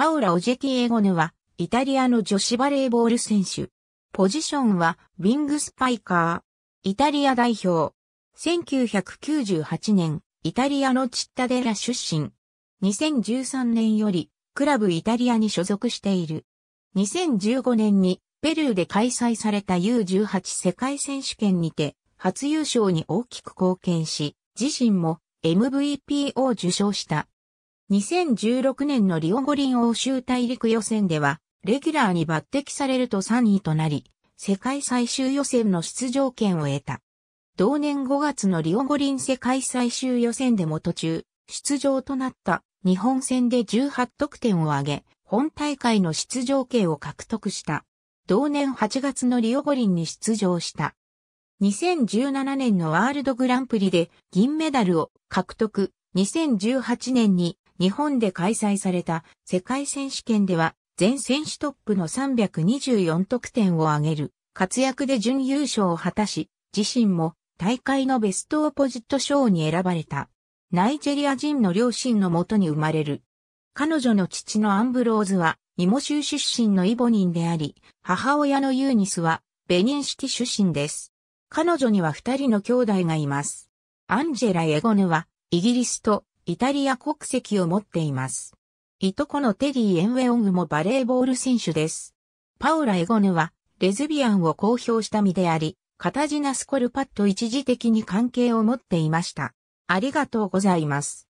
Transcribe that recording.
パウラ・オジェキエゴヌは、イタリアの女子バレーボール選手。ポジションは、ウィングスパイカー。イタリア代表。1998年、イタリアのチッタデラ出身。2013年より、クラブイタリアに所属している。2015年に、ペルーで開催された U18 世界選手権にて、初優勝に大きく貢献し、自身も MVP を受賞した。2016年のリオ五輪欧州大陸予選では、レギュラーに抜擢されると3位となり、世界最終予選の出場権を得た。同年5月のリオ五輪世界最終予選でも途中、出場となった日本戦で18得点を挙げ、本大会の出場権を獲得した。同年8月のリオ五輪に出場した。2017年のワールドグランプリで銀メダルを獲得。2018年に日本で開催された世界選手権では、全選手トップの324得点を挙げる活躍で準優勝を果たし、自身も大会のベストオポジット賞に選ばれた。ナイジェリア人の両親のもとに生まれる。彼女の父のアンブローズは、イモ州出身のイボニンであり、母親のユーニスは、ベニンシティ出身です。彼女には二人の兄弟がいます。アンジェラ・エゴヌは、イギリスとイタリア国籍を持っています。いとこのテディ・エンウェオングもバレーボール選手です。パオラ・エゴヌは、レズビアンを公表した身であり、カタジナ・スコルパッと一時的に関係を持っていました。ありがとうございます。